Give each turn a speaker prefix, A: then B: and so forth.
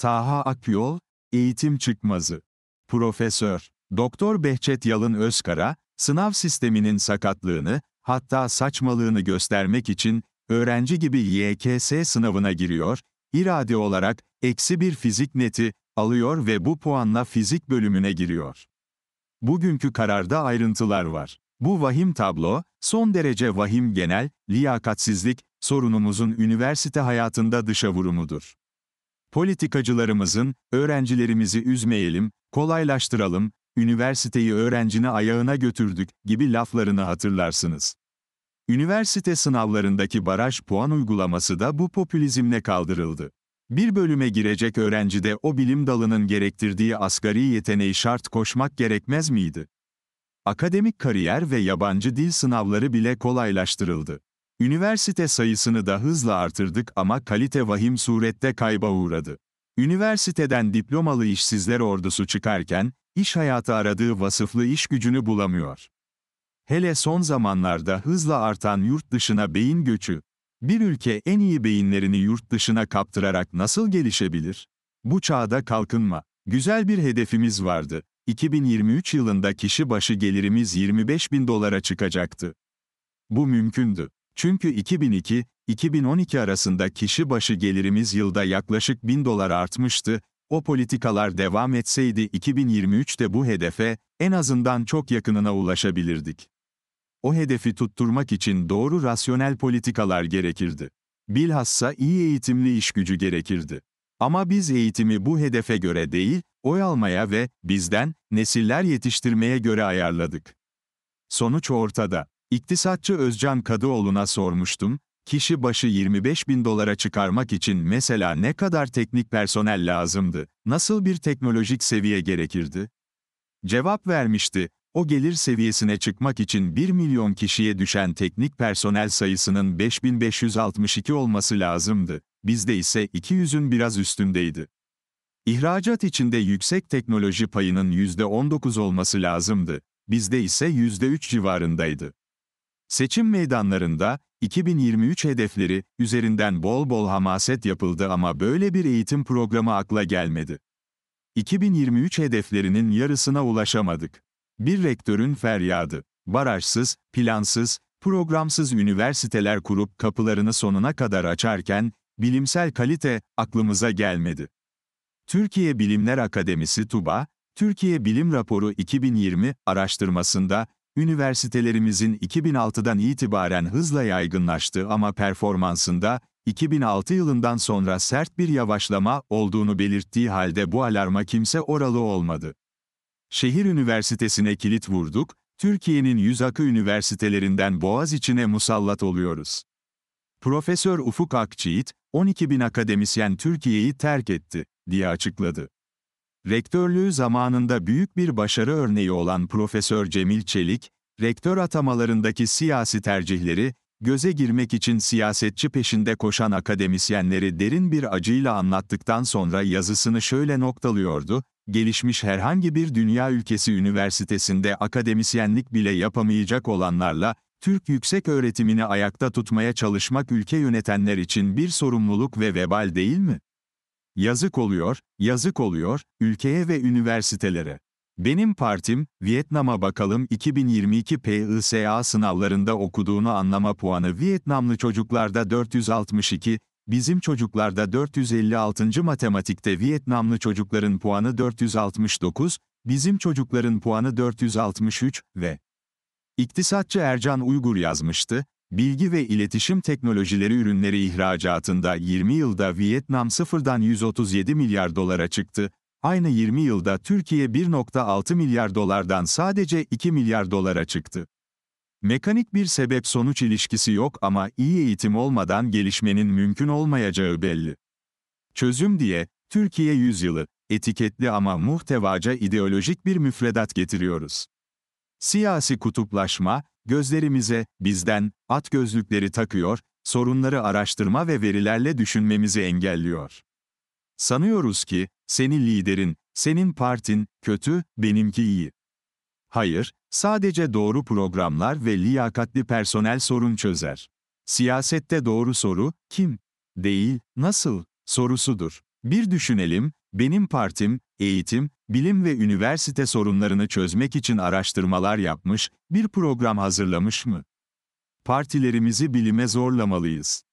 A: Taha Akyol, Eğitim Çıkmazı. Profesör, Doktor Behçet Yalın Özkara, sınav sisteminin sakatlığını, hatta saçmalığını göstermek için, öğrenci gibi YKS sınavına giriyor, irade olarak, eksi bir fizik neti, alıyor ve bu puanla fizik bölümüne giriyor. Bugünkü kararda ayrıntılar var. Bu vahim tablo, son derece vahim genel, liyakatsizlik, sorunumuzun üniversite hayatında dışa vurumudur. Politikacılarımızın, öğrencilerimizi üzmeyelim, kolaylaştıralım, üniversiteyi öğrencine ayağına götürdük gibi laflarını hatırlarsınız. Üniversite sınavlarındaki baraj puan uygulaması da bu popülizmle kaldırıldı. Bir bölüme girecek öğrencide o bilim dalının gerektirdiği asgari yeteneği şart koşmak gerekmez miydi? Akademik kariyer ve yabancı dil sınavları bile kolaylaştırıldı. Üniversite sayısını da hızla artırdık ama kalite vahim surette kayba uğradı. Üniversiteden diplomalı işsizler ordusu çıkarken, iş hayatı aradığı vasıflı iş gücünü bulamıyor. Hele son zamanlarda hızla artan yurt dışına beyin göçü, bir ülke en iyi beyinlerini yurt dışına kaptırarak nasıl gelişebilir? Bu çağda kalkınma, güzel bir hedefimiz vardı. 2023 yılında kişi başı gelirimiz 25 bin dolara çıkacaktı. Bu mümkündü. Çünkü 2002-2012 arasında kişi başı gelirimiz yılda yaklaşık 1000 dolar artmıştı, o politikalar devam etseydi 2023'te bu hedefe en azından çok yakınına ulaşabilirdik. O hedefi tutturmak için doğru rasyonel politikalar gerekirdi. Bilhassa iyi eğitimli iş gücü gerekirdi. Ama biz eğitimi bu hedefe göre değil, oy almaya ve bizden nesiller yetiştirmeye göre ayarladık. Sonuç ortada. İktisatçı Özcan Kadıoğlu'na sormuştum, kişi başı 25 bin dolara çıkarmak için mesela ne kadar teknik personel lazımdı, nasıl bir teknolojik seviye gerekirdi? Cevap vermişti, o gelir seviyesine çıkmak için 1 milyon kişiye düşen teknik personel sayısının 5562 olması lazımdı, bizde ise 200'ün biraz üstündeydi. İhracat içinde yüksek teknoloji payının %19 olması lazımdı, bizde ise %3 civarındaydı. Seçim meydanlarında 2023 hedefleri üzerinden bol bol hamaset yapıldı ama böyle bir eğitim programı akla gelmedi. 2023 hedeflerinin yarısına ulaşamadık. Bir rektörün feryadı. Barajsız, plansız, programsız üniversiteler kurup kapılarını sonuna kadar açarken bilimsel kalite aklımıza gelmedi. Türkiye Bilimler Akademisi TUBA, Türkiye Bilim Raporu 2020 araştırmasında Üniversitelerimizin 2006'dan itibaren hızla yaygınlaştı ama performansında 2006 yılından sonra sert bir yavaşlama olduğunu belirttiği halde bu alarma kimse oralı olmadı. Şehir üniversitesine kilit vurduk, Türkiye'nin yüz akı üniversitelerinden boğaz içine musallat oluyoruz. Profesör Ufuk Akçiğit, 12 bin akademisyen Türkiye'yi terk etti, diye açıkladı. Rektörlüğü zamanında büyük bir başarı örneği olan Profesör Cemil Çelik, rektör atamalarındaki siyasi tercihleri, göze girmek için siyasetçi peşinde koşan akademisyenleri derin bir acıyla anlattıktan sonra yazısını şöyle noktalıyordu, gelişmiş herhangi bir dünya ülkesi üniversitesinde akademisyenlik bile yapamayacak olanlarla, Türk yüksek öğretimini ayakta tutmaya çalışmak ülke yönetenler için bir sorumluluk ve vebal değil mi? Yazık oluyor, yazık oluyor, ülkeye ve üniversitelere. Benim partim, Vietnam'a bakalım 2022 PISA sınavlarında okuduğunu anlama puanı Vietnamlı çocuklarda 462, bizim çocuklarda 456. matematikte Vietnamlı çocukların puanı 469, bizim çocukların puanı 463 ve İktisatçı Ercan Uygur yazmıştı, Bilgi ve iletişim teknolojileri ürünleri ihracatında 20 yılda Vietnam sıfırdan 137 milyar dolara çıktı. Aynı 20 yılda Türkiye 1.6 milyar dolardan sadece 2 milyar dolara çıktı. Mekanik bir sebep-sonuç ilişkisi yok ama iyi eğitim olmadan gelişmenin mümkün olmayacağı belli. Çözüm diye, Türkiye yüzyılı, etiketli ama muhtevaca ideolojik bir müfredat getiriyoruz. Siyasi kutuplaşma, Gözlerimize, bizden, at gözlükleri takıyor, sorunları araştırma ve verilerle düşünmemizi engelliyor. Sanıyoruz ki, seni liderin, senin partin, kötü, benimki iyi. Hayır, sadece doğru programlar ve liyakatli personel sorun çözer. Siyasette doğru soru, kim? Değil, nasıl? sorusudur. Bir düşünelim, benim partim, eğitim, bilim ve üniversite sorunlarını çözmek için araştırmalar yapmış, bir program hazırlamış mı? Partilerimizi bilime zorlamalıyız.